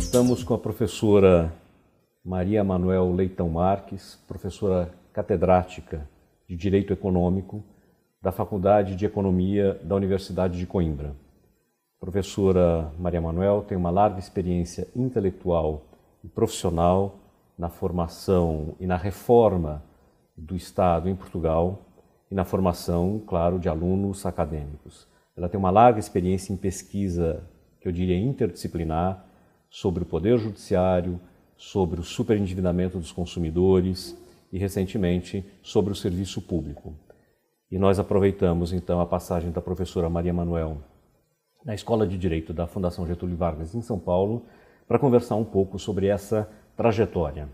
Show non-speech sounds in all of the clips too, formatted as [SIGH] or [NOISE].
Estamos com a professora Maria Manuel Leitão Marques, professora catedrática de Direito Econômico da Faculdade de Economia da Universidade de Coimbra. A professora Maria Manuel tem uma larga experiência intelectual e profissional na formação e na reforma do Estado em Portugal, e na formação, claro, de alunos acadêmicos. Ela tem uma larga experiência em pesquisa, que eu diria interdisciplinar, sobre o poder judiciário, sobre o superendividamento dos consumidores e, recentemente, sobre o serviço público. E nós aproveitamos, então, a passagem da professora Maria Manuel na Escola de Direito da Fundação Getúlio Vargas, em São Paulo, para conversar um pouco sobre essa trajetória.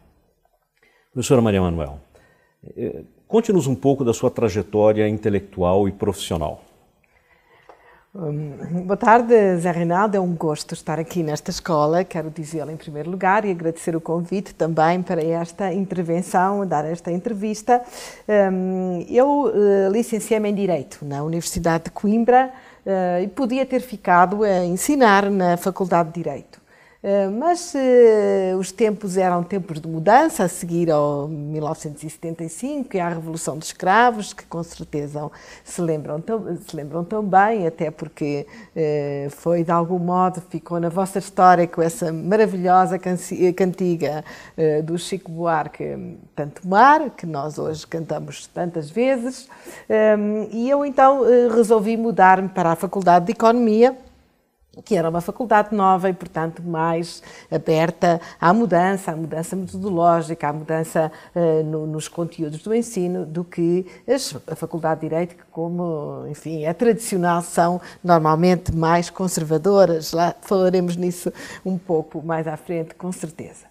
Professora Maria Manuel, eh, Conte-nos um pouco da sua trajetória intelectual e profissional. Hum, boa tarde, Zé Reinaldo. É um gosto estar aqui nesta escola. Quero dizê-lo em primeiro lugar e agradecer o convite também para esta intervenção, dar esta entrevista. Hum, eu eh, licenciei-me em Direito na Universidade de Coimbra eh, e podia ter ficado a ensinar na Faculdade de Direito. Eh, mas eh, os tempos eram tempos de mudança, a seguir ao 1975 e à Revolução dos Escravos, que com certeza se lembram, se lembram tão bem, até porque eh, foi de algum modo, ficou na vossa história com essa maravilhosa cantiga do Chico Buarque, Tanto Mar, que nós hoje cantamos tantas vezes. Ehm, e eu então resolvi mudar-me para a Faculdade de Economia que era uma faculdade nova e, portanto, mais aberta à mudança, à mudança metodológica, à mudança uh, no, nos conteúdos do ensino, do que a Faculdade de Direito, que, como, enfim, é tradicional, são normalmente mais conservadoras. Lá falaremos nisso um pouco mais à frente, com certeza.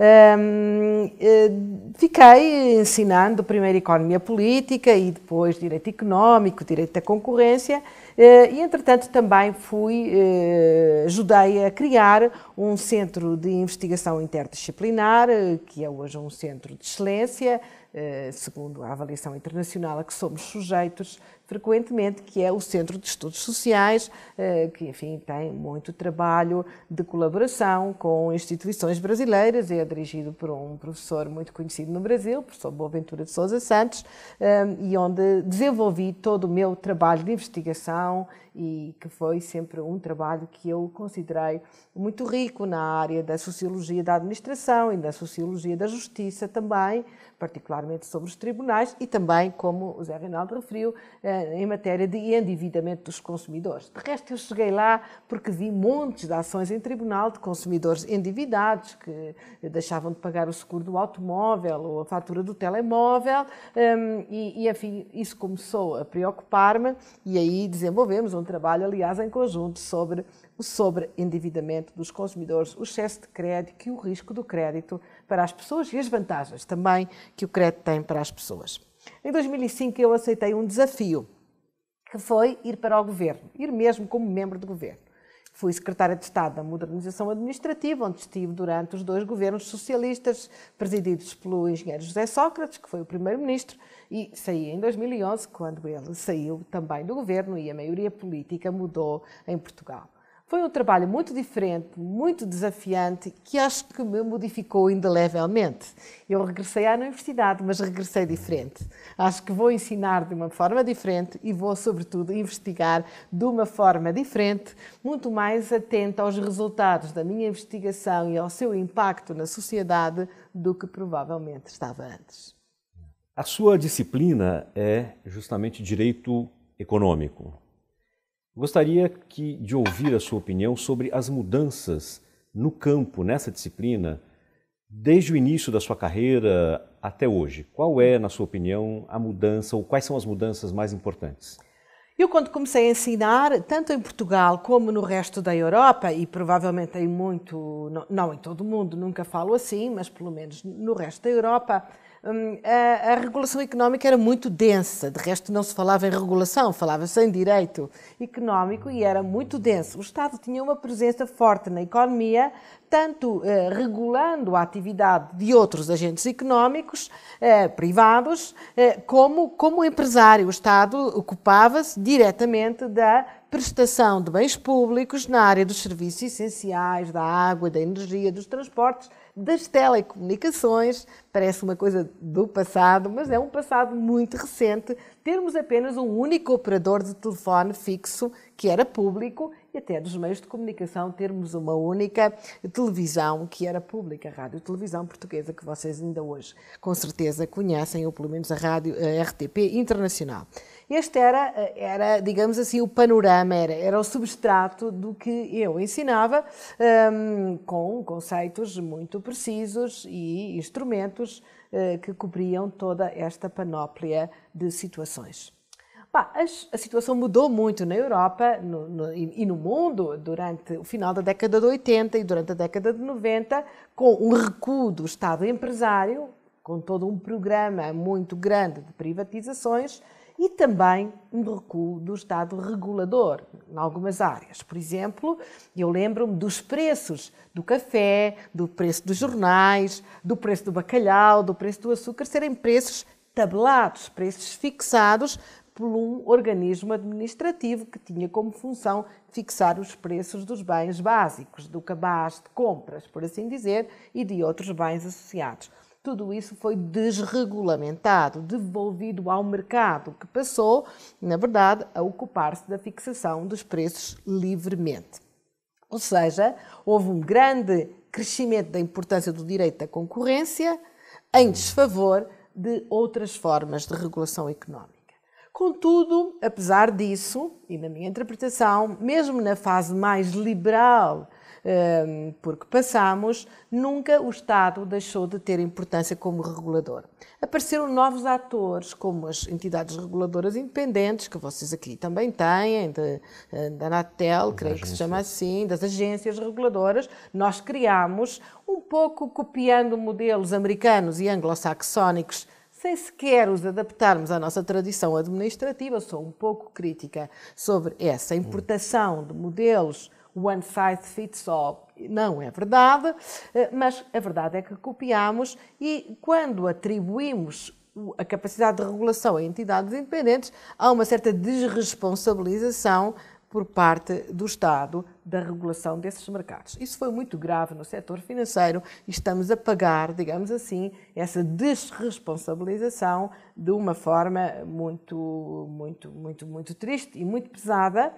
Um, eh, fiquei ensinando primeiro economia política e depois direito económico, direito da concorrência, eh, e entretanto também fui, eh, ajudei a criar um centro de investigação interdisciplinar, eh, que é hoje um centro de excelência, eh, segundo a avaliação internacional a que somos sujeitos frequentemente, que é o Centro de Estudos Sociais, eh, que, enfim, tem muito trabalho de colaboração com instituições brasileiras, é dirigido por um professor muito conhecido no Brasil, o professor Boaventura de Souza Santos, e onde desenvolvi todo o meu trabalho de investigação e que foi sempre um trabalho que eu considerei muito rico na área da sociologia da administração e da sociologia da justiça também, particularmente sobre os tribunais e também, como o Zé Reinaldo referiu, eh, em matéria de endividamento dos consumidores. De resto, eu cheguei lá porque vi montes de ações em tribunal de consumidores endividados que deixavam de pagar o seguro do automóvel ou a fatura do telemóvel ehm, e, e enfim, isso começou a preocupar-me e aí desenvolvemos um trabalho, aliás, em conjunto sobre o sobreendividamento dos consumidores, o excesso de crédito e o risco do crédito para as pessoas e as vantagens também que o crédito tem para as pessoas. Em 2005 eu aceitei um desafio, que foi ir para o governo, ir mesmo como membro do governo. Fui secretária de Estado da Modernização Administrativa, onde estive durante os dois governos socialistas, presididos pelo engenheiro José Sócrates, que foi o primeiro-ministro, e saí em 2011, quando ele saiu também do governo e a maioria política mudou em Portugal. Foi um trabalho muito diferente, muito desafiante, que acho que me modificou indelevelmente. Eu regressei à universidade, mas regressei diferente. Acho que vou ensinar de uma forma diferente e vou, sobretudo, investigar de uma forma diferente, muito mais atenta aos resultados da minha investigação e ao seu impacto na sociedade do que provavelmente estava antes. A sua disciplina é justamente direito econômico. Gostaria que, de ouvir a sua opinião sobre as mudanças no campo, nessa disciplina, desde o início da sua carreira até hoje. Qual é, na sua opinião, a mudança ou quais são as mudanças mais importantes? Eu, quando comecei a ensinar, tanto em Portugal como no resto da Europa, e provavelmente em muito, não, não em todo o mundo, nunca falo assim, mas pelo menos no resto da Europa, Hum, a, a, regulação económica era muito densa, de resto não se falava em regulação, falava-se em direito económico e era muito denso. O Estado tinha uma presença forte na economia, tanto eh, regulando a atividade de outros agentes económicos eh, privados, eh, como, como empresário. O Estado ocupava-se diretamente da prestação de bens públicos na área dos serviços essenciais, da água, da energia, dos transportes, das telecomunicações. Parece uma coisa do passado, mas é um passado muito recente termos apenas um único operador de telefone fixo que era público e até dos meios de comunicação termos uma única televisão que era pública, a Rádio Televisão Portuguesa, que vocês ainda hoje com certeza conhecem, ou pelo menos a Rádio a RTP Internacional. Este era, era, digamos assim, o panorama, era, era o substrato do que eu ensinava, hum, com conceitos muito precisos e instrumentos eh, que cobriam toda esta panóplia de situações a, situação mudou muito na Europa no, no, e no mundo durante o final da década de 80 e durante a década de 90, com um recuo do Estado empresário, com todo um programa muito grande de privatizações e também um recuo do Estado regulador em algumas áreas. Por exemplo, eu lembro-me dos preços do café, do preço dos jornais, do preço do bacalhau, do preço do açúcar serem preços tabelados, preços fixados por um organismo administrativo que tinha como função fixar os preços dos bens básicos, do cabaz de compras, por assim dizer, e de outros bens associados. Tudo isso foi desregulamentado, devolvido ao mercado, que passou, na verdade, a ocupar-se da fixação dos preços livremente. Ou seja, houve um grande crescimento da importância do direito da concorrência em desfavor de outras formas de regulação económica. Contudo, apesar disso, e na minha interpretação, mesmo na fase mais liberal ehm, porque passamos, nunca o Estado deixou de ter importância como regulador. Apareceram novos atores, como as entidades reguladoras independentes, que vocês aqui também têm, de, eh, da Anatel, creio agências. que se chama assim, das agências reguladoras. Nós criamos, um pouco copiando modelos americanos e anglo-saxónicos sem sequer os adaptarmos à nossa tradição administrativa, sou um pouco crítica sobre essa importação de modelos one size fits all. Não é verdade, eh, mas a verdade é que copiamos e quando atribuímos a capacidade de regulação a entidades independentes, há uma certa desresponsabilização por parte do Estado da regulação desses mercados. Isso foi muito grave no setor financeiro e estamos a pagar, digamos assim, essa desresponsabilização de uma forma muito, muito, muito, muito triste e muito pesada,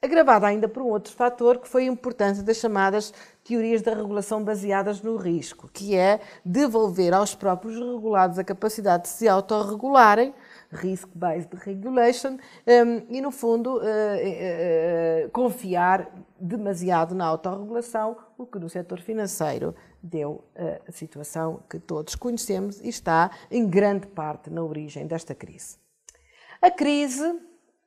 agravada ainda por um outro fator que foi a importância das chamadas teorias da regulação baseadas no risco, que é devolver aos próprios regulados a capacidade de se autorregularem risk-based regulation, hum, e no fundo eh, eh, eh, confiar demasiado na autorregulação, o que no setor financeiro deu a situação que todos conhecemos e está em grande parte na origem desta crise. A crise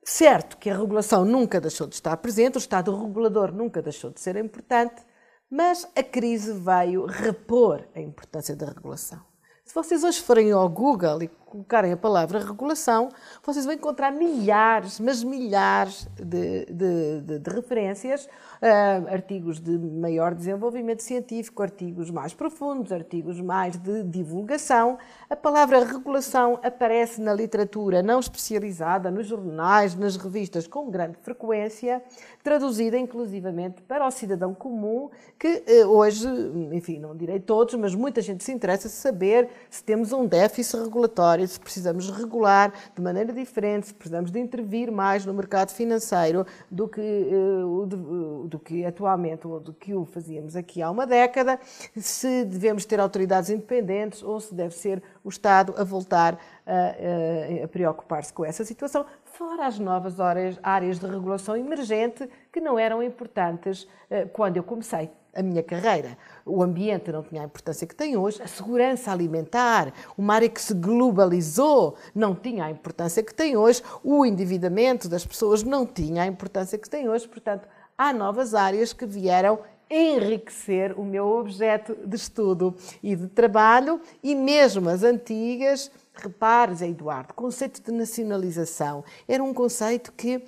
Certo que a regulação nunca deixou de estar presente, o Estado regulador nunca deixou de ser importante, mas a crise veio repor a importância da regulação. Se vocês hoje forem ao Google e colocarem a palavra regulação, vocês vão encontrar milhares, mas milhares de, de, de, de referências, uh, artigos de maior desenvolvimento científico, artigos mais profundos, artigos mais de divulgação. A palavra regulação aparece na literatura não especializada, nos jornais, nas revistas, com grande frequência, traduzida inclusivamente para o cidadão comum, que uh, hoje, enfim, não direi todos, mas muita gente se interessa saber se temos um déficit regulatório se precisamos regular de maneira diferente, se precisamos de intervir mais no mercado financeiro do que, eh, eh, do que atualmente ou do que o fazíamos aqui há uma década, se devemos ter autoridades independentes ou se deve ser o Estado a voltar a, eh, a preocupar-se com essa situação, fora as novas áreas de regulação emergente que não eram importantes quando eu comecei a minha carreira. O ambiente não tinha a importância que tem hoje, a segurança alimentar, uma área que se globalizou, não tinha a importância que tem hoje, o endividamento das pessoas não tinha a importância que tem hoje. Portanto, há novas áreas que vieram enriquecer o meu objeto de estudo e de trabalho e mesmo as antigas. Repares, Eduardo, o conceito de nacionalização era um conceito que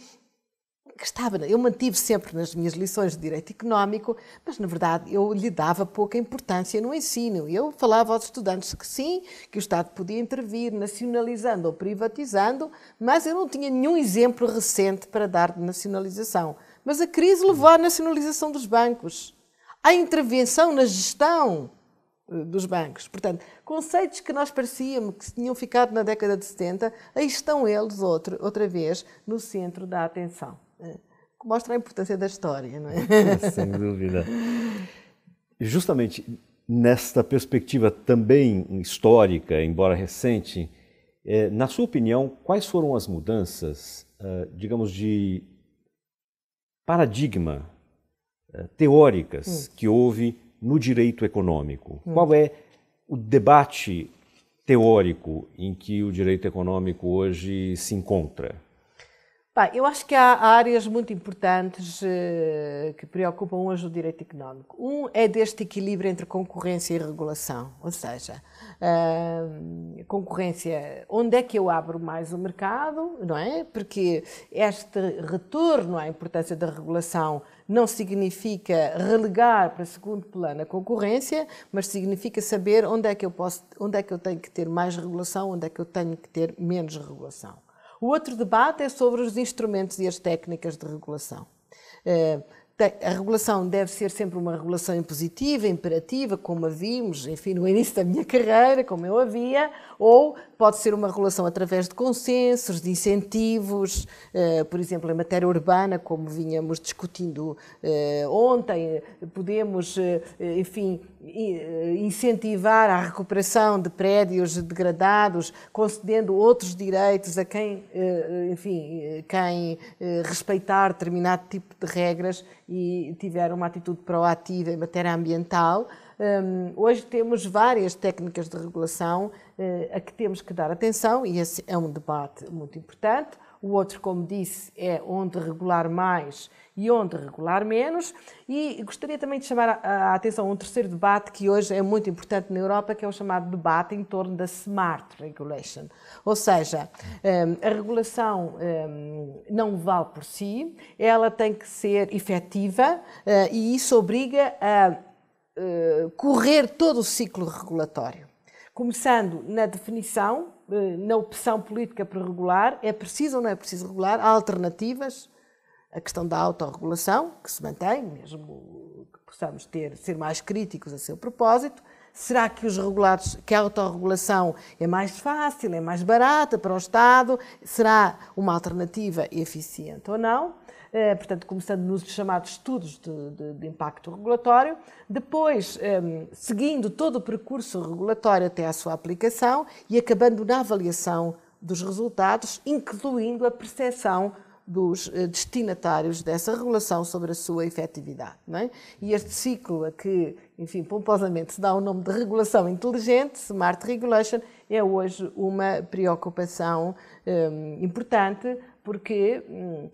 que estava, eu mantive sempre nas minhas lições de direito económico, mas na verdade eu lhe dava pouca importância no ensino. Eu falava aos estudantes que sim, que o Estado podia intervir nacionalizando ou privatizando, mas eu não tinha nenhum exemplo recente para dar de nacionalização. Mas a crise levou à nacionalização dos bancos, à intervenção na gestão eh, dos bancos. Portanto, conceitos que nós parecíamos que tinham ficado na década de 70, aí estão eles outro, outra vez no centro da atenção. É. Mostra a importância da história, não é? [LAUGHS] Sem dúvida. Justamente nesta perspectiva também histórica, embora recente, é, na sua opinião, quais foram as mudanças, ah, digamos, de paradigma ah, teóricas hum. que houve no direito econômico? Hum. Qual é o debate teórico em que o direito econômico hoje se encontra? Bem, eu acho que há áreas muito importantes eh, que preocupam hoje o direito económico. Um é deste equilíbrio entre concorrência e regulação, ou seja, eh, concorrência, onde é que eu abro mais o mercado, não é? Porque este retorno à importância da regulação não significa relegar para segundo plano a concorrência, mas significa saber onde é que eu posso, onde é que eu tenho que ter mais regulação, onde é que eu tenho que ter menos regulação. O outro debate é sobre os instrumentos e as técnicas de regulação. Eh, a regulação deve ser sempre uma regulação impositiva, imperativa, como a vimos, enfim, no início da minha [LAUGHS] carreira, como eu havia, ou Pode ser uma regulação através de consensos, de incentivos, eh, por exemplo, em matéria urbana, como vínhamos discutindo eh, ontem, podemos, eh, enfim, incentivar a recuperação de prédios degradados, concedendo outros direitos a quem, enfim, quem respeitar determinado tipo de regras e tiver uma atitude proativa em matéria ambiental. Hum, hoje temos várias técnicas de regulação eh, a que temos que dar atenção e esse é um debate muito importante. O outro, como disse, é onde regular mais e onde regular menos. E gostaria também de chamar a atenção a um terceiro debate que hoje é muito importante na Europa, que é o chamado debate em torno da smart regulation. Ou seja, hum, a regulação hum, não vale por si, ela tem que ser efetiva eh, e isso obriga a eh, correr todo o ciclo regulatório. Começando na definição, eh, na opção política para regular, é preciso ou não é preciso regular, há alternativas, a questão da autorregulação, que se mantém, mesmo que possamos ter, ser mais críticos a seu propósito, Será que, os regulados, que a autorregulação é mais fácil, é mais barata para o Estado? Será uma alternativa eficiente ou não? Eh, portanto, começando nos chamados estudos de, de, de impacto regulatório, depois ehm, seguindo todo o percurso regulatório até à sua aplicação e acabando na avaliação dos resultados, incluindo a percepção dos eh, destinatários dessa regulação sobre a sua efetividade. É? E este ciclo a que, enfim, pomposamente se dá o nome de regulação inteligente, Smart Regulation, é hoje uma preocupação um, ehm, importante, porque, hum,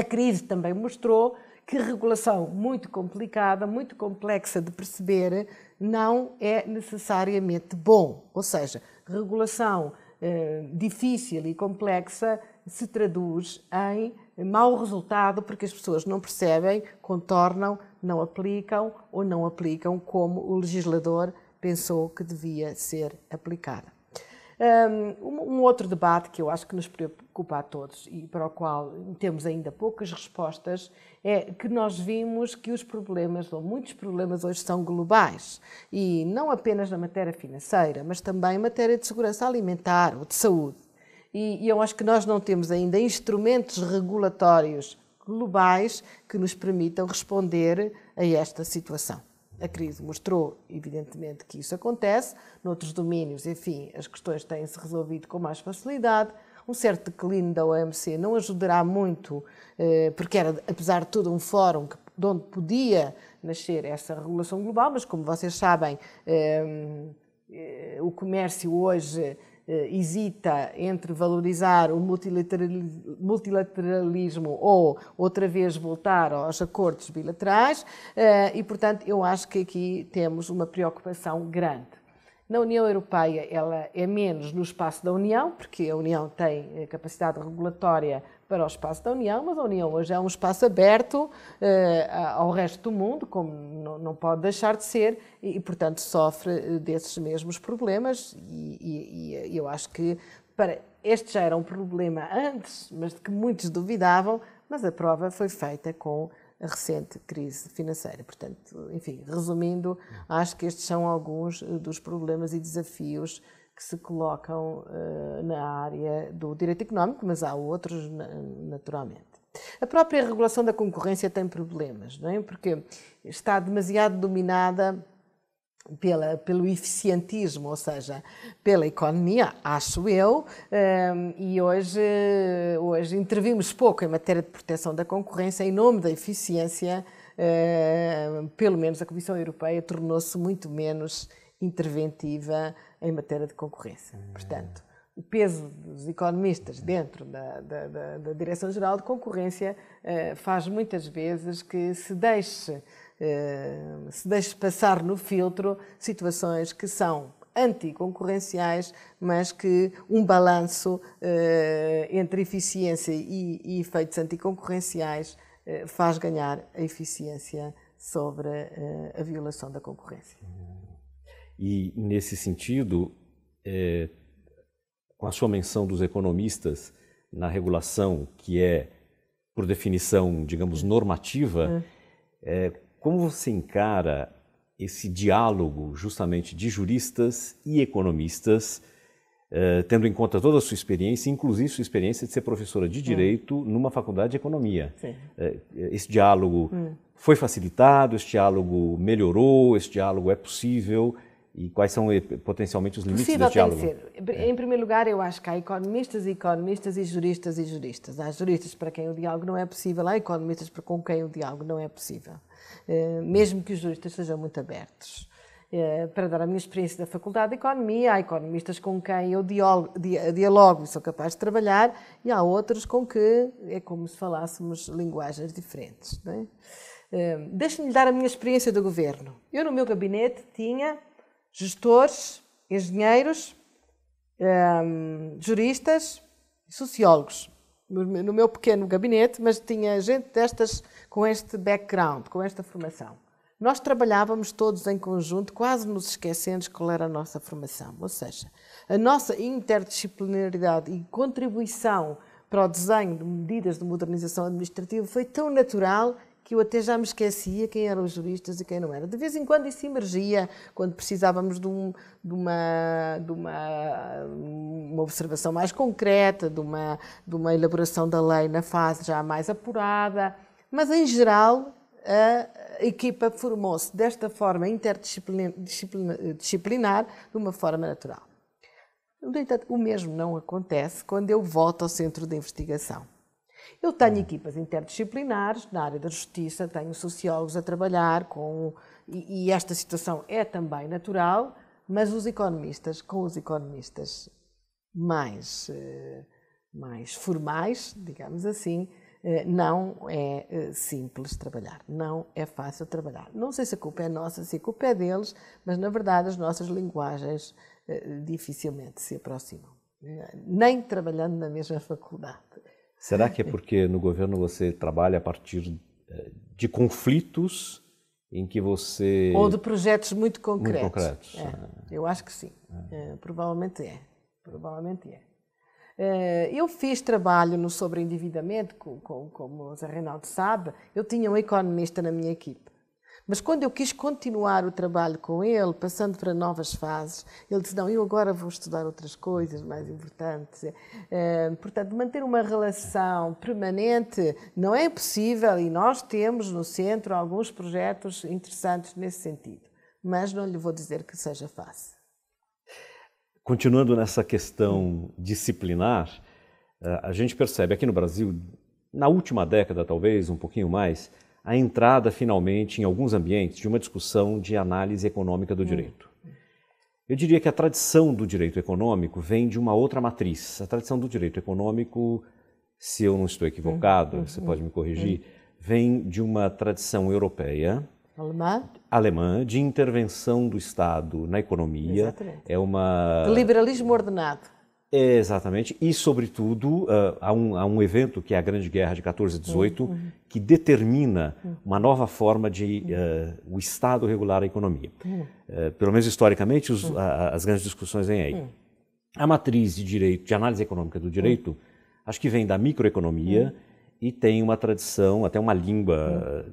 a crise também mostrou que regulação muito complicada, muito complexa de perceber, não é necessariamente bom. Ou seja, regulação eh, difícil e complexa se traduz em mau resultado porque as pessoas não percebem, contornam, não aplicam ou não aplicam como o legislador pensou que devia ser aplicada. Um, um outro debate que eu acho que nos preocupa a todos e para o qual temos ainda poucas respostas é que nós vimos que os problemas, ou muitos problemas hoje, são globais e não apenas na matéria financeira, mas também em matéria de segurança alimentar ou de saúde. E, e eu acho que nós não temos ainda instrumentos regulatórios globais que nos permitam responder a esta situação. A crise mostrou, evidentemente, que isso acontece. Noutros domínios, enfim, as questões têm-se resolvido com mais facilidade. Um certo declínio da OMC não ajudará muito, eh, porque era, apesar de tudo, um fórum que, de onde podia nascer essa regulação global, mas como vocês sabem, eh, eh, o comércio hoje eh, hesita entre valorizar o multilateralismo ou outra vez voltar aos acordos bilaterais eh, e, portanto, eu acho que aqui temos uma preocupação grande. Na União Europeia, ela é menos no espaço da União, porque a União tem eh, capacidade regulatória para o espaço da União, mas a União hoje é um espaço aberto eh, ao resto do mundo, como não, pode deixar de ser, e, e, portanto sofre eh, desses mesmos problemas. E, e, e eu acho que para, este já era um problema antes, mas de que muitos duvidavam, mas a prova foi feita com a recente crise financeira. Portanto, enfim, resumindo, acho que estes são alguns eh, dos problemas e desafios que se colocam uh, na área do direito económico, mas há outros naturalmente. A própria regulação da concorrência tem problemas, não é? Porque está demasiado dominada pela, pelo eficientismo, ou seja, pela economia, acho eu, ehm, e hoje, hoje intervimos pouco em matéria de proteção da concorrência em nome da eficiência, ehm, pelo menos a Comissão Europeia tornou-se muito menos interventiva em matéria de concorrência. Hum. Portanto, o peso dos economistas hum. dentro da, da, da, da Direção-Geral de Concorrência eh, faz muitas vezes que se deixe se deixe passar no filtro situações que são anticoncorrenciais, mas que um balanço eh, entre eficiência e, e efeitos anticoncorrenciais eh, faz ganhar a eficiência sobre eh, a violação da concorrência. E, nesse sentido, é, com a sua menção dos economistas na regulação, que é, por definição, digamos, normativa, é. É, como você encara esse diálogo justamente de juristas e economistas, eh, tendo em conta toda a sua experiência, inclusive sua experiência de ser professora de é. direito hum. numa faculdade de economia? Sim. Eh, eh, esse diálogo hum. foi facilitado? Esse diálogo melhorou? Esse diálogo é possível? E quais são eh, potencialmente os limites Possível desse diálogo? Ser. Em primeiro lugar, eu acho que há economistas e economistas e juristas e juristas. Há juristas para quem o diálogo não é possível, há economistas para com quem o diálogo não é possível. Eh, mesmo que os juristas sejam muito abertos. Eh, para dar a minha experiência da Faculdade de Economia, há economistas com quem eu dialogo e sou capaz de trabalhar, e há outros com que é como se falássemos linguagens diferentes. é? Eh, deixe-me dar a minha experiência do governo. Eu, no meu gabinete, tinha gestores, engenheiros, juristas, sociólogos no meu pequeno gabinete, mas tinha gente destas com este background, com esta formação. Nós trabalhávamos todos em conjunto, quase nos esquecendo de qual era a nossa formação, ou seja, a nossa interdisciplinaridade e contribuição para o desenho de medidas de modernização administrativa foi tão natural que eu até já me esquecia quem eram os juristas e quem não era. De vez em quando isso emergia, quando precisávamos de, um, de, uma, de uma, uma, observação mais concreta, de uma, de uma elaboração da lei na fase já mais apurada. Mas, em geral, a equipa formou-se desta forma interdisciplinar, de uma forma natural. No entanto, o mesmo não acontece quando eu volto ao centro de investigação. Eu tenho hum. equipas interdisciplinares na área da justiça, tenho sociólogos a trabalhar com. e, e esta situação é também natural, mas os economistas, com os economistas mais, eh, mais formais, digamos assim, eh, não é eh, simples trabalhar, não é fácil trabalhar. Não sei se a culpa é nossa, se a culpa é deles, mas na verdade as nossas linguagens eh, dificilmente se aproximam, nem trabalhando na mesma faculdade. Será que é porque no governo você trabalha a partir de conflitos em que você. Ou de projetos muito concretos. Muito concretos. É, ah. eu acho que sim. É. É, provavelmente é. Provavelmente é. Eh, eu fiz trabalho no sobreendividamento, como o Zé Reinaldo sabe, eu tinha um economista na minha equipe. Mas quando eu quis continuar o trabalho com ele, passando para novas fases, ele disse: Não, eu agora vou estudar outras coisas mais importantes. Eh, portanto, manter uma relação permanente não é possível e nós temos no centro alguns projetos interessantes nesse sentido. Mas não lhe vou dizer que seja fácil continuando nessa questão disciplinar, eh, a gente percebe aqui no Brasil, na última década talvez, um pouquinho mais, a entrada finalmente em alguns ambientes de uma discussão de análise econômica do hum. direito. Eu diria que a tradição do direito econômico vem de uma outra matriz. A tradição do direito econômico, se eu não estou equivocado, hum, você hum, pode me corrigir, vem de uma tradição europeia alemã. alemã de intervenção do Estado na economia. Exatamente. É uma. De liberalismo ordenado. É, exatamente, e sobretudo uh, há, um, há um evento que é a Grande Guerra de 14 e 18 uhum. que determina uhum. uma nova forma de uh, o Estado regular a economia. Uhum. Uh, pelo menos historicamente os, uhum. as grandes discussões vêm aí. Uhum. A matriz de direito, de análise econômica do direito, uhum. acho que vem da microeconomia e tem uma tradição, até uma língua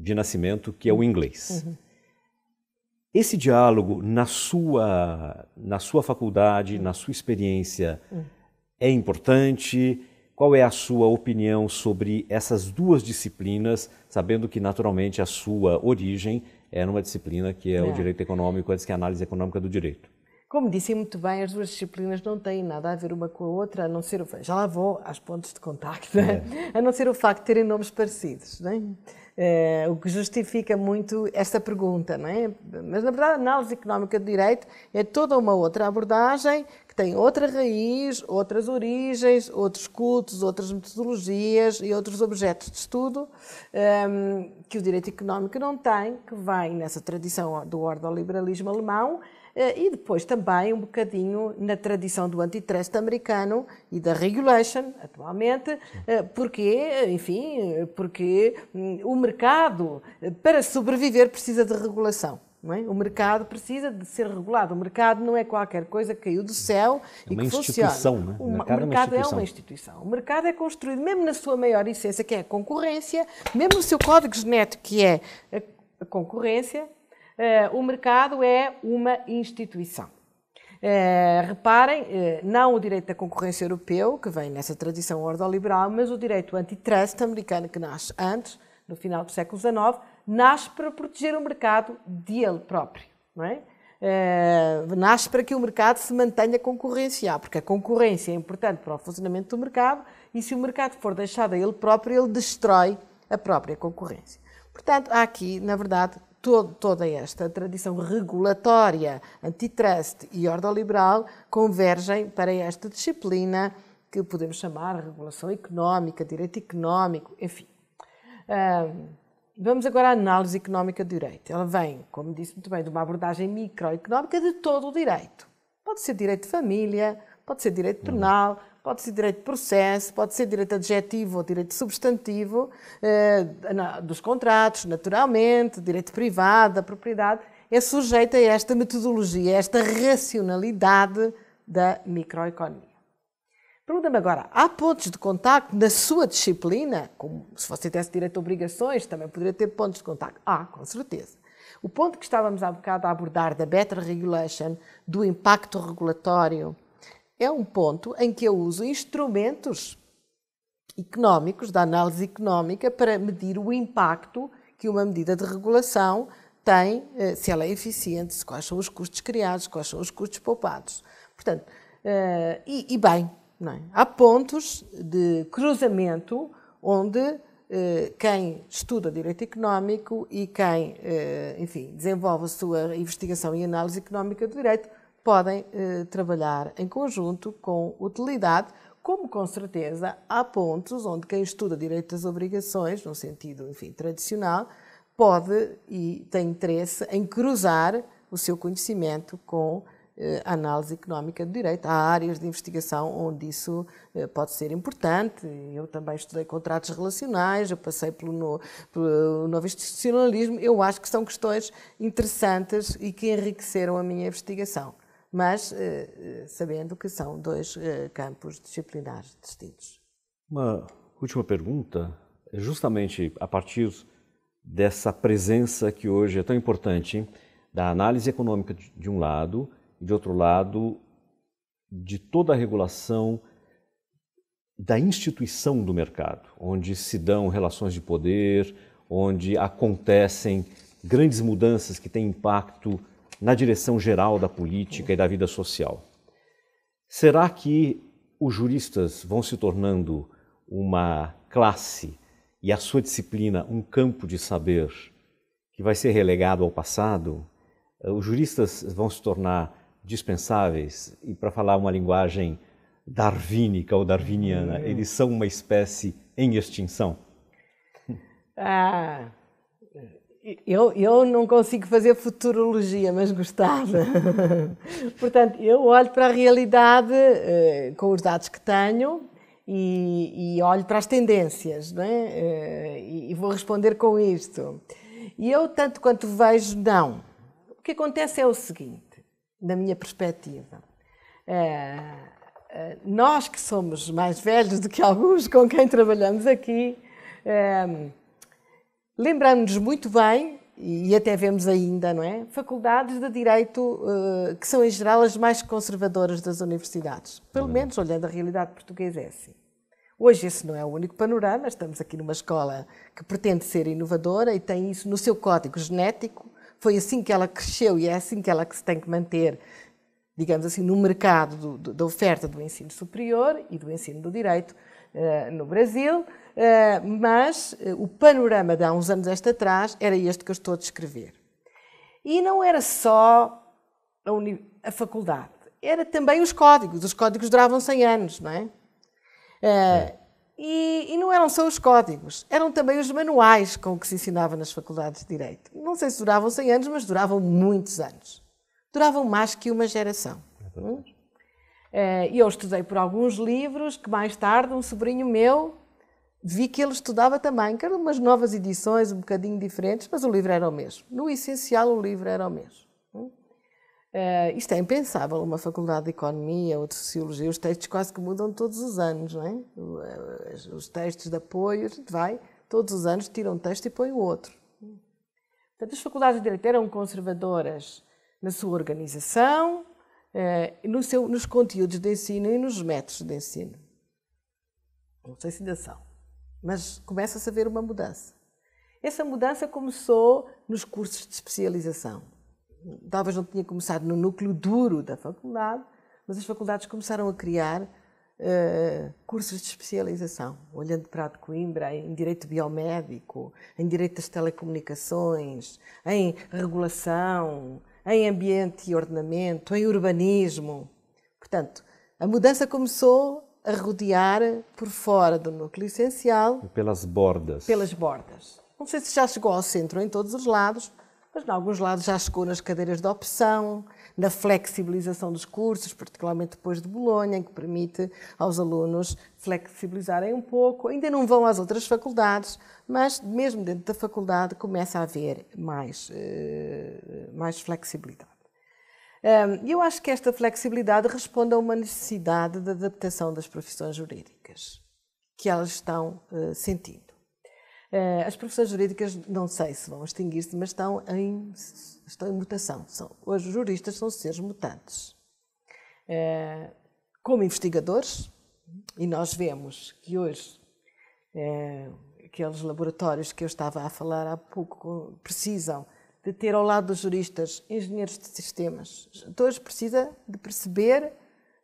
de nascimento que é o inglês. Uhum. Esse diálogo na sua na sua faculdade, na sua experiência é importante? Qual é a sua opinião sobre essas duas disciplinas, sabendo que naturalmente a sua origem é numa disciplina que é, é. o direito econômico, antes que a análise econômica do direito? Como disse muito bem, as duas disciplinas não têm nada a ver uma com a outra, a não ser o já lá vou às pontes de contacto, é? é. a não ser o facto de terem nomes parecidos, não é, eh, o que justifica muito esta pergunta, é? Mas na verdade, a análise económica do direito é toda uma outra abordagem que tem outra raiz, outras origens, outros cultos, outras metodologias e outros objetos de estudo um, ehm, que o direito económico não tem, que vem nessa tradição do ordoliberalismo alemão eh, e depois também um bocadinho na tradição do antitrust americano e da regulation, atualmente, eh, porque, eh, enfim, porque hum, o mercado, para sobreviver, precisa de regulação. É? O mercado precisa de ser regulado. O mercado não é qualquer coisa que caiu do céu é e que funciona. É? O, mercado, o mercado é, uma é uma instituição. O mercado é construído, mesmo na sua maior essência, que é a concorrência, mesmo no seu código genético, que é a concorrência, eh, o mercado é uma instituição. Eh, reparem, eh, não o direito da concorrência europeu, que vem nessa tradição ordoliberal, mas o direito antitrust americano, que nasce antes, no final do século XIX, nasce para proteger o mercado dele próprio. Não é? Uh, nasce para que o mercado se mantenha concorrencial, porque a concorrência é importante para o funcionamento do mercado e se o mercado for deixado a ele próprio, ele destrói a própria concorrência. Portanto, há aqui, na verdade, todo, toda esta tradição regulatória, antitrust e ordoliberal convergem para esta disciplina que podemos chamar regulação económica, direito económico, enfim. Vamos agora à análise económica do direito. Ela vem, como disse muito bem, de uma abordagem microeconómica de todo o direito. Pode ser direito de família, pode ser direito penal, pode ser direito de processo, pode ser direito adjetivo ou direito substantivo eh, na, dos contratos, naturalmente, direito privado, da propriedade, é sujeito a esta metodologia, a esta racionalidade da microeconomia. Pergunta-me agora, há pontos de contacto na sua disciplina? Como se você tivesse direito a obrigações, também poderia ter pontos de contacto? Ah, com certeza. O ponto que estávamos há bocado a abordar da Better Regulation, do impacto regulatório é um ponto em que eu uso instrumentos económicos, da análise económica, para medir o impacto que uma medida de regulação tem, eh, se ela é eficiente, quais são os custos criados, quais são os custos poupados. Portanto, eh, e, e bem, é? há pontos de cruzamento onde eh, quem estuda direito económico e quem, enfim, desenvolve a sua investigação e análise económica do direito podem eh, trabalhar em conjunto com utilidade, como com certeza há pontos onde quem estuda direito das obrigações, no sentido enfim, tradicional, pode e tem interesse em cruzar o seu conhecimento com eh, a análise económica do direito. Há áreas de investigação onde isso eh, pode ser importante. Eu também estudei contratos relacionais, eu passei pelo, no, pelo novo institucionalismo. Eu acho que são questões interessantes e que enriqueceram a minha investigação mas eh, eh, sabendo que são dois eh, campos disciplinares distintos. Uma última pergunta, é justamente a partir dessa presença que hoje é tão importante da análise econômica de um lado e de outro lado de toda a regulação da instituição do mercado, onde se dão relações de poder, onde acontecem grandes mudanças que têm impacto na direção geral da política e da vida social. Será que os juristas vão se tornando uma classe e a sua disciplina um campo de saber que vai ser relegado ao passado? Eh, os juristas vão se tornar dispensáveis e, para falar uma linguagem darwínica ou darwiniana, hum. eles são uma espécie em extinção? Ah, eu, eu não consigo fazer futurologia, mas gostava. [LAUGHS] Portanto, eu olho para a realidade uh, com os dados que tenho e, e olho para as tendências, não é? uh, e, e, vou responder com isto. E eu, tanto quanto vejo, não. O que acontece é o seguinte, na minha perspectiva. Uh, nós que somos mais velhos do que alguns com quem trabalhamos aqui, Lembramos-nos muito bem, e até vemos ainda, não é? Faculdades de Direito eh, que são, em geral, as mais conservadoras das universidades. Pelo uhum. menos, olhando a realidade portuguesa, é assim. Hoje esse não é o único panorama, estamos aqui numa escola que pretende ser inovadora e tem isso no seu código genético. Foi assim que ela cresceu e é assim que ela que se tem que manter digamos assim, no mercado do, do, da oferta do ensino superior e do ensino do direito uh, no Brasil, uh, mas eh, o panorama de há uns anos esta atrás era este que eu estou a descrever. E não era só a, a faculdade, era também os códigos. Os códigos duravam 100 anos, não é? Uh, e, e, não eram só os códigos, eram também os manuais com que se ensinava nas faculdades de Direito. Não sei se duravam 100 anos, mas duravam muitos anos duravam mais que uma geração. Eh, e eu estudei por alguns livros que mais tarde um sobrinho meu vi que ele estudava também, que eram umas novas edições, um bocadinho diferentes, mas o livro era o mesmo. No essencial, o livro era o mesmo. Uh, isto é impensável, uma faculdade de economia ou de sociologia, os textos quase que mudam todos os anos, não é? Eh, os textos de apoio, a gente vai, todos os anos tira um texto e põe o outro. Portanto, as faculdades de direito eram conservadoras na sua organização, eh, no seu, nos conteúdos de ensino e nos métodos de ensino. Não sei se ainda são, mas começa-se a ver uma mudança. Essa mudança começou nos cursos de especialização. Talvez não tinha começado no núcleo duro da faculdade, mas as faculdades começaram a criar uh, cursos de especialização, olhando para a de Coimbra, em direito biomédico, em direito das telecomunicações, em regulação, em ambiente e ordenamento, em urbanismo. Portanto, a mudança começou a rodear por fora do núcleo essencial. Pelas bordas. Pelas bordas. Não sei se já chegou ao centro em todos os lados, mas em alguns lados já chegou nas cadeiras de opção, na flexibilização dos cursos, particularmente depois de Bolonha, que permite aos alunos flexibilizarem um pouco. Ainda não vão às outras faculdades, mas mesmo dentro da faculdade começa a haver mais, eh, mais flexibilidade. Eu acho que esta flexibilidade responde a uma necessidade de adaptação das profissões jurídicas que elas estão eh, sentindo. Eh, as profissões jurídicas, não sei se vão extinguir-se, mas estão em, estão em mutação. São, os juristas são seres mutantes. Eh, como investigadores, e nós vemos que hoje eh, aqueles laboratórios que eu estava a falar há pouco precisam de ter ao lado dos juristas engenheiros de sistemas. Então, hoje precisa de perceber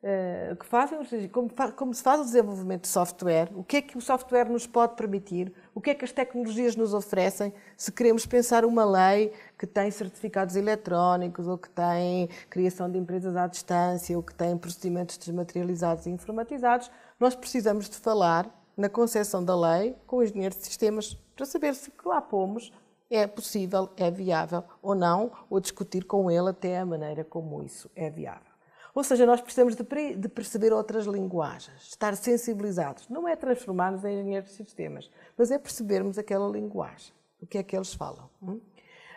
eh, que fazem, ou seja, como, como, se faz o desenvolvimento de software, o que é que o software nos pode permitir, o que é que as tecnologias nos oferecem, se queremos pensar uma lei que tem certificados eletrónicos, ou que tem criação de empresas à distância, ou que tem procedimentos desmaterializados e informatizados, nós precisamos de falar na concepção da lei com o engenheiro de sistemas para saber se o que lá pomos é possível, é viável ou não, ou discutir com ele até a maneira como isso é viável. Ou seja, nós precisamos de, de perceber outras linguagens, estar sensibilizados. Não é transformarmos em engenheiros de sistemas, mas é percebermos aquela linguagem, o que é que eles falam. Hum?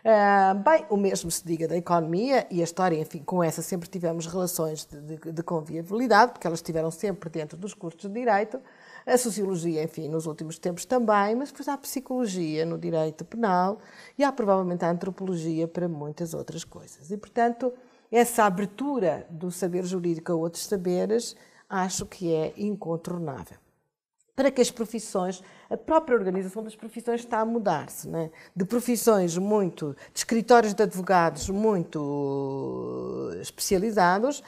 Uh, bem, o mesmo se diga da economia e a história, enfim, com essa sempre tivemos relações de, de, de conviabilidade, porque elas estiveram sempre dentro dos cursos de direito. A sociologia, enfim, nos últimos tempos também, mas depois há a psicologia no direito penal e há provavelmente a antropologia para muitas outras coisas. E, portanto, essa abertura do saber jurídico a outros saberes acho que é incontornável. Para que as profissões, a própria organização das profissões está a mudar-se, é? de profissões muito, de escritórios de advogados muito especializados,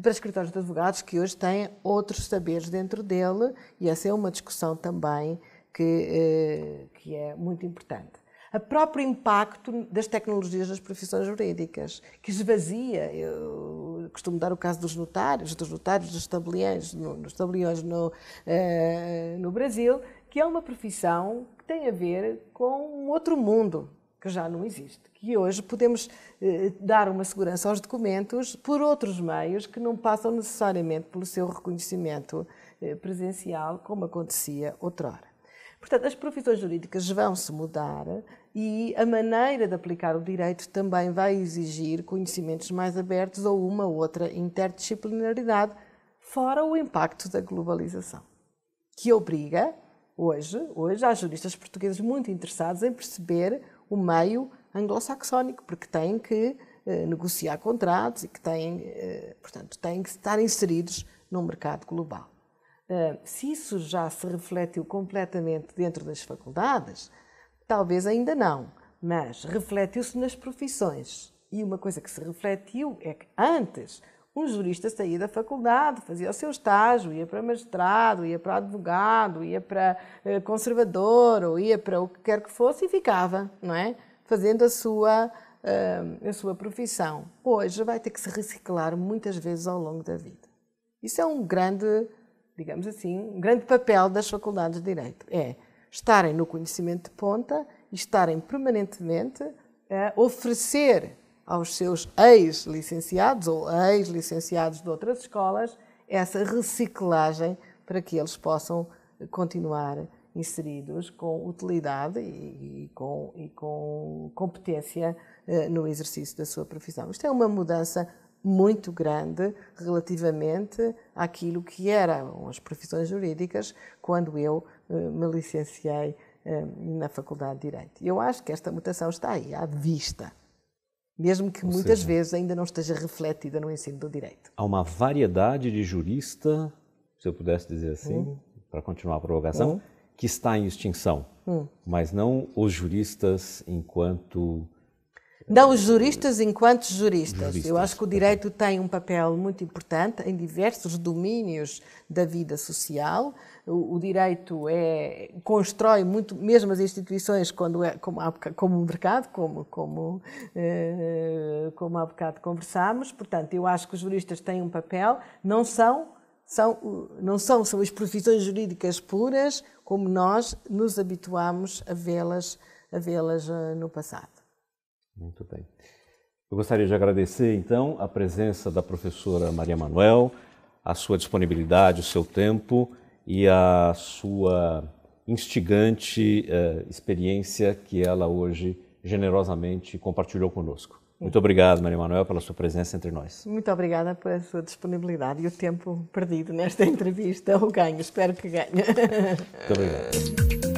para escritórios de advogados que hoje têm outros saberes dentro dele, e essa é uma discussão também que, eh, que é muito importante o próprio impacto das tecnologias nas profissões jurídicas, que esvazia. Eu costumo dar o caso dos notários, dos notários dos tabeliões, no, tabeliões no, eh, no Brasil, que é uma profissão que tem a ver com um outro mundo que já não existe, que hoje podemos eh, dar uma segurança aos documentos por outros meios que não passam necessariamente pelo seu reconhecimento eh, presencial, como acontecia outrora. Portanto, as profissões jurídicas vão se mudar e a maneira de aplicar o direito também vai exigir conhecimentos mais abertos ou uma outra interdisciplinaridade, fora o impacto da globalização, que obriga hoje, hoje há juristas portugueses muito interessados em perceber o meio anglo-saxónico, porque têm que eh, negociar contratos e que têm, eh, portanto, têm que estar inseridos num mercado global. Ah, se isso já se refletiu completamente dentro das faculdades, talvez ainda não, mas refletiu-se nas profissões. E uma coisa que se refletiu é que antes um jurista saía da faculdade, fazia o seu estágio, ia para magistrado, ia para advogado, ia para eh, conservador, ou ia para o que quer que fosse e ficava, não é? Fazendo a sua, ah, a sua profissão. Hoje vai ter que se reciclar muitas vezes ao longo da vida. Isso é um grande digamos assim, um grande papel das faculdades de Direito. É estarem no conhecimento de ponta e estarem permanentemente a oferecer aos seus ex-licenciados ou ex-licenciados de outras escolas essa reciclagem para que eles possam continuar inseridos com utilidade e, e, com, e com, competência eh, no exercício da sua profissão. Isto é uma mudança muito grande relativamente àquilo que eram as profissões jurídicas quando eu eh, me licenciei eh, na Faculdade de Direito. Eu acho que esta mutação está aí, à vista. Mesmo que Ou muitas seja, vezes ainda não esteja refletida no ensino do direito. Há uma variedade de jurista, se eu pudesse dizer assim, hum. para continuar a provocação, hum. que está em extinção, hum. mas não os juristas enquanto não os juristas enquanto juristas. juristas. Eu acho que o direito tem um papel muito importante em diversos domínios da vida social. O, o direito é, constrói muito, mesmo as instituições, quando é, como, como o mercado, como, como, eh, como há bocado conversámos. Portanto, eu acho que os juristas têm um papel, não são são, não são, são as profissões jurídicas puras como nós nos habituámos a vê-las a vê-las eh, no passado. Muito bem. Eu gostaria de agradecer, então, a presença da professora Maria Manuel, a sua disponibilidade, o seu tempo e a sua instigante eh, experiência que ela hoje generosamente compartilhou conosco. Muito obrigado, Maria Manuel, pela sua presença entre nós. Muito obrigada pela sua disponibilidade e o tempo perdido nesta [LAUGHS] entrevista, o ganho, espero que ganhe. Muito obrigado.